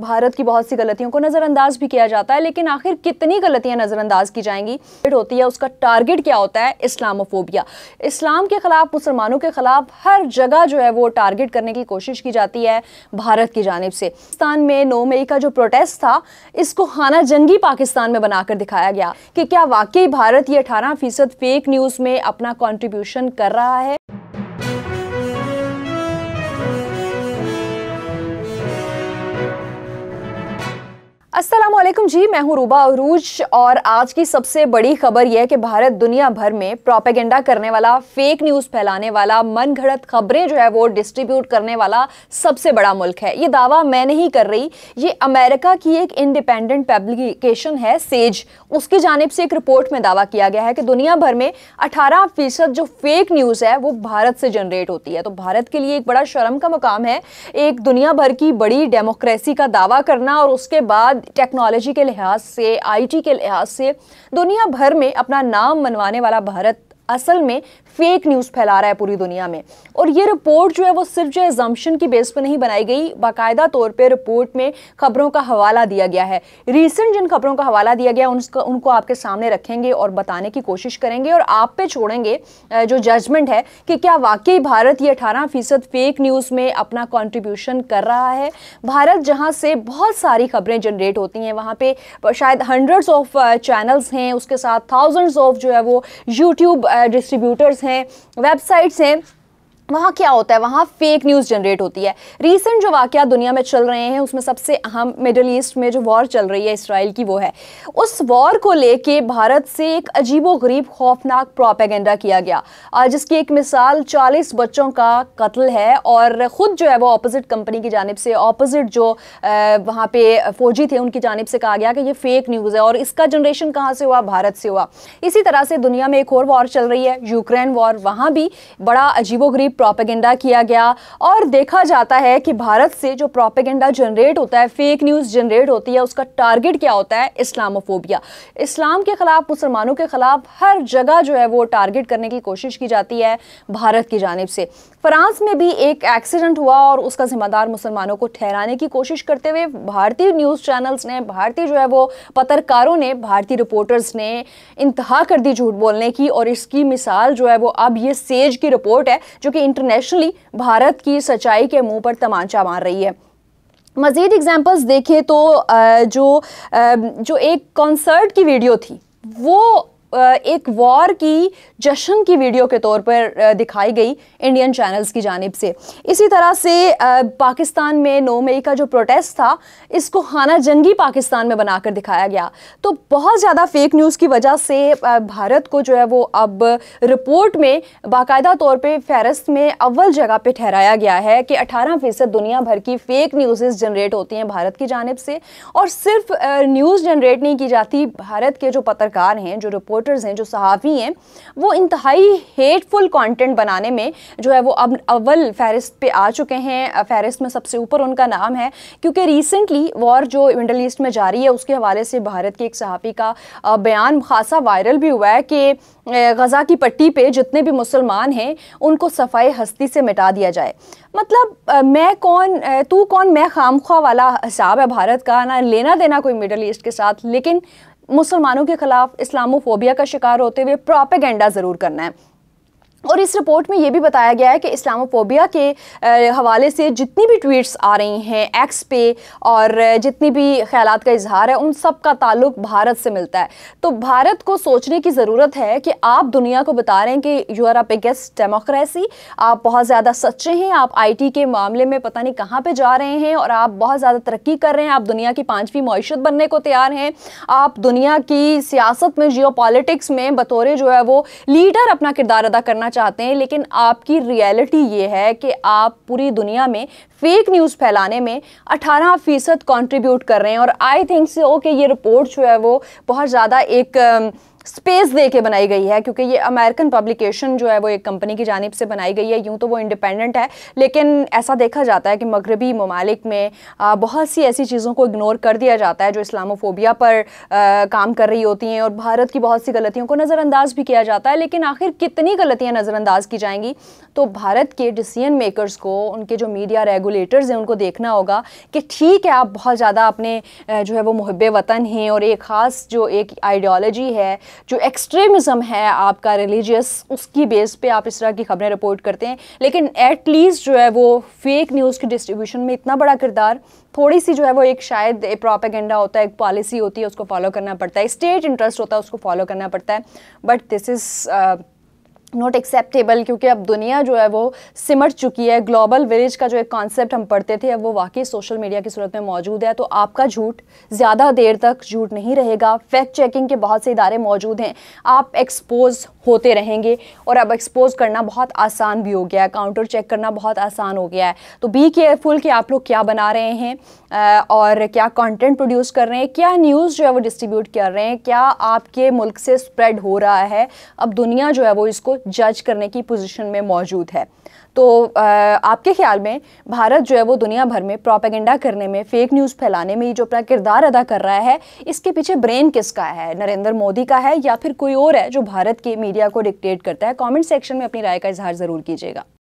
भारत की बहुत सी गलतियों को नज़रअंदाज भी किया जाता है लेकिन आखिर कितनी गलतियां नज़रअंदाज की जाएंगी होती है उसका टारगेट क्या होता है इस्लामोफोबिया इस्लाम के ख़िलाफ़ मुसलमानों के ख़िलाफ़ हर जगह जो है वो टारगेट करने की कोशिश की जाती है भारत की जानब से पाकिस्तान में नौ मई का जो प्रोटेस्ट था इसको खाना जंगी पाकिस्तान में बनाकर दिखाया गया कि क्या वाकई भारत ये अठारह फ़ीसद फेक न्यूज़ में अपना कॉन्ट्रीब्यूशन कर रहा है असलम जी मैं हूँ रूबा अरूज और आज की सबसे बड़ी खबर यह है कि भारत दुनिया भर में प्रोपेगेंडा करने वाला फेक न्यूज़ फैलाने वाला मन घड़त खबरें जो है वो डिस्ट्रीब्यूट करने वाला सबसे बड़ा मुल्क है ये दावा मैं नहीं कर रही ये अमेरिका की एक इंडिपेंडेंट पब्लिकेशन है सेज उसकी जानब से एक रिपोर्ट में दावा किया गया है कि दुनिया भर में अठारह फीसद जो फेक न्यूज़ है वो भारत से जनरेट होती है तो भारत के लिए एक बड़ा शर्म का मुकाम है एक दुनिया भर की बड़ी डेमोक्रेसी का दावा करना और उसके बाद टेक्नोलॉजी के लिहाज से आईटी के लिहाज से दुनिया भर में अपना नाम मनवाने वाला भारत असल में फेक न्यूज़ फैला रहा है पूरी दुनिया में और ये रिपोर्ट जो है वो सिर्फ जो एजम्पन की बेस पर नहीं बनाई गई बाकायदा तौर पर रिपोर्ट में खबरों का हवाला दिया गया है रिसेंट जिन खबरों का हवाला दिया गया उनको उनको आपके सामने रखेंगे और बताने की कोशिश करेंगे और आप पे छोड़ेंगे जो जजमेंट है कि क्या वाकई भारत ये अठारह फीसद फेक न्यूज़ में अपना कॉन्ट्रीब्यूशन कर रहा है भारत जहाँ से बहुत सारी खबरें जनरेट होती हैं वहाँ पर शायद हंड्रेड्स ऑफ चैनल्स हैं उसके साथ थाउजेंड्स ऑफ जो है वो यूट्यूब डिस्ट्रीब्यूटर्स हैं वेबसाइट्स हैं वहाँ क्या होता है वहाँ फेक न्यूज़ जनरेट होती है रीसेंट जो वाक़ दुनिया में चल रहे हैं उसमें सबसे अहम मिडल ईस्ट में जो वॉर चल रही है इसराइल की वो है उस वॉर को लेके भारत से एक अजीबो गरीब खौफनाक प्रोपेगेंडा किया गया जिसकी एक मिसाल 40 बच्चों का कत्ल है और ख़ुद जो है वो अपोजिट कंपनी की जानब से अपोजिट जो वहाँ पर फ़ौजी थे उनकी जानब से कहा गया कि ये फेक न्यूज़ है और इसका जनरेशन कहाँ से हुआ भारत से हुआ इसी तरह से दुनिया में एक और वॉर चल रही है यूक्रेन वॉर वहाँ भी बड़ा अजीबो गरीब प्रोपेगेंडा किया गया और देखा जाता है कि भारत से जो प्रोपेगेंडा जनरेट होता है फेक न्यूज़ जनरेट होती है उसका टारगेट क्या होता है इस्लामोफोबिया इस्लाम के ख़िलाफ़ मुसलमानों के ख़िलाफ़ हर जगह जो है वो टारगेट करने की कोशिश की जाती है भारत की जानब से फ्रांस में भी एक एक्सीडेंट हुआ और उसका ज़िम्मेदार मुसलमानों को ठहराने की कोशिश करते हुए भारतीय न्यूज़ चैनल्स ने भारतीय जो है वो पत्रकारों ने भारतीय रिपोर्टर्स ने इंतहा कर दी झूठ बोलने की और इसकी मिसाल जो है वो अब ये सेज की रिपोर्ट है जो कि इंटरनेशनली भारत की सच्चाई के मुंह पर तमाचा मार रही है मज़ीद एग्जांपल्स देखें तो जो जो एक कॉन्सर्ट की वीडियो थी वो एक वॉर की जश्न की वीडियो के तौर पर दिखाई गई इंडियन चैनल्स की जानब से इसी तरह से पाकिस्तान में नौ मई का जो प्रोटेस्ट था इसको खाना जंगी पाकिस्तान में बनाकर दिखाया गया तो बहुत ज़्यादा फेक न्यूज़ की वजह से भारत को जो है वो अब रिपोर्ट में बाकायदा तौर पर फहरस्त में अव्वल जगह पर ठहराया गया है कि अठारह फ़ीसद दुनिया भर की फ़ेक न्यूज़ जनरेट होती हैं भारत की जानब से और सिर्फ न्यूज़ जनरेट नहीं की जाती भारत के जो पत्रकार हैं जो रिपोर्ट रिपोर्टर्स हैं जो सहाफ़ी हैं वो इंतहाई हेटफुल कंटेंट बनाने में जो है वो अब अव्वल फहरिस्त पे आ चुके हैं फहरिस्त में सबसे ऊपर उनका नाम है क्योंकि रिसेंटली वॉर जो मिडल ईस्ट में जारी है उसके हवाले से भारत के एक सहाफ़ी का बयान खासा वायरल भी हुआ है कि गज़ा की पट्टी पे जितने भी मुसलमान हैं उनको सफ़ाई हस्ती से मिटा दिया जाए मतलब मैं कौन तू कौन मैं खामखा वाला हिसाब है भारत का ना लेना देना कोई मिडल ईस्ट के साथ लेकिन मुसलमानों के खिलाफ इस्लामोफोबिया का शिकार होते हुए प्रोपेगेंडा ज़रूर करना है और इस रिपोर्ट में ये भी बताया गया है कि इस्लामोफोबिया के हवाले से जितनी भी ट्वीट्स आ रही हैं एक्स पे और जितनी भी ख्याल का इजहार है उन सब का ताल्लुक भारत से मिलता है तो भारत को सोचने की ज़रूरत है कि आप दुनिया को बता रहे हैं कि यू आर आप बिगेस्ट डेमोक्रेसी आप बहुत ज़्यादा सच्चे हैं आप आई के मामले में पता नहीं कहाँ पर जा रहे हैं और आप बहुत ज़्यादा तरक्की कर रहे हैं आप दुनिया की पाँचवीं मीशत बनने को तैयार हैं आप दुनिया की सियासत में जियो में बतौर जो है वो लीडर अपना किरदार अदा करना करना चाहते हैं लेकिन आपकी रियलिटी ये है कि आप पूरी दुनिया में फेक न्यूज़ फैलाने में 18 फ़ीसद कॉन्ट्रीब्यूट कर रहे हैं और आई थिंक से ओके ये रिपोर्ट जो है वो बहुत ज़्यादा एक um, स्पेस दे के बनाई गई है क्योंकि ये अमेरिकन पब्लिकेशन जो है वो एक कंपनी की जानब से बनाई गई है यूँ तो वो इंडिपेंडेंट है लेकिन ऐसा देखा जाता है कि मगरबी ममालिक में बहुत सी ऐसी चीज़ों को इग्नोर कर दिया जाता है जो इस्लामोफोबिया पर काम कर रही होती हैं और भारत की बहुत सी गलतियों को नज़रअंदाज भी किया जाता है लेकिन आखिर कितनी गलतियाँ नज़रअंदाज की जाएंगी तो भारत के डिसीजन मेकर्स को उनके जो मीडिया रेगुलेटर्स हैं उनको देखना होगा कि ठीक है आप बहुत ज़्यादा अपने जो है वो मुहब वतन हैं और एक ख़ास जो एक आइडियोलॉजी है जो एक्सट्रीमिज़म है आपका रिलीजियस उसकी बेस पे आप इस तरह की खबरें रिपोर्ट करते हैं लेकिन एटलीस्ट जो है वो फेक न्यूज़ की डिस्ट्रीब्यूशन में इतना बड़ा किरदार थोड़ी सी जो है वो एक शायद प्रॉपेगेंडा होता है एक पॉलिसी होती है उसको फॉलो करना पड़ता है स्टेट इंटरेस्ट होता है उसको फॉलो करना पड़ता है but this is not acceptable क्योंकि अब दुनिया जो है वो सिमट चुकी है ग्लोबल विलेज का जो एक कॉन्सेप्ट हम पढ़ते थे अब वो वाकई सोशल मीडिया की सूरत में मौजूद है तो आपका झूठ ज़्यादा देर तक झूठ नहीं रहेगा फैक्ट चेकिंग के बहुत से इदारे मौजूद हैं आप एक्सपोज होते रहेंगे और अब एक्सपोज करना बहुत आसान भी हो गया है काउंटर चेक करना बहुत आसान हो गया है तो बी केयरफुल कि आप लोग क्या बना रहे हैं और क्या कॉन्टेंट प्रोड्यूस कर रहे हैं क्या न्यूज़ जो है वो डिस्ट्रीब्यूट कर रहे हैं क्या आपके मुल्क से स्प्रेड हो रहा है अब दुनिया जो है वो इसको जज करने की पोजीशन में मौजूद है तो आपके ख्याल में भारत जो है वो दुनिया भर में प्रोपेगेंडा करने में फेक न्यूज़ फैलाने में जो अपना किरदार अदा कर रहा है इसके पीछे ब्रेन किसका है नरेंद्र मोदी का है या फिर कोई और है जो भारत के मीडिया को डिक्टेट करता है कॉमेंट सेक्शन में अपनी राय का इजहार ज़रूर कीजिएगा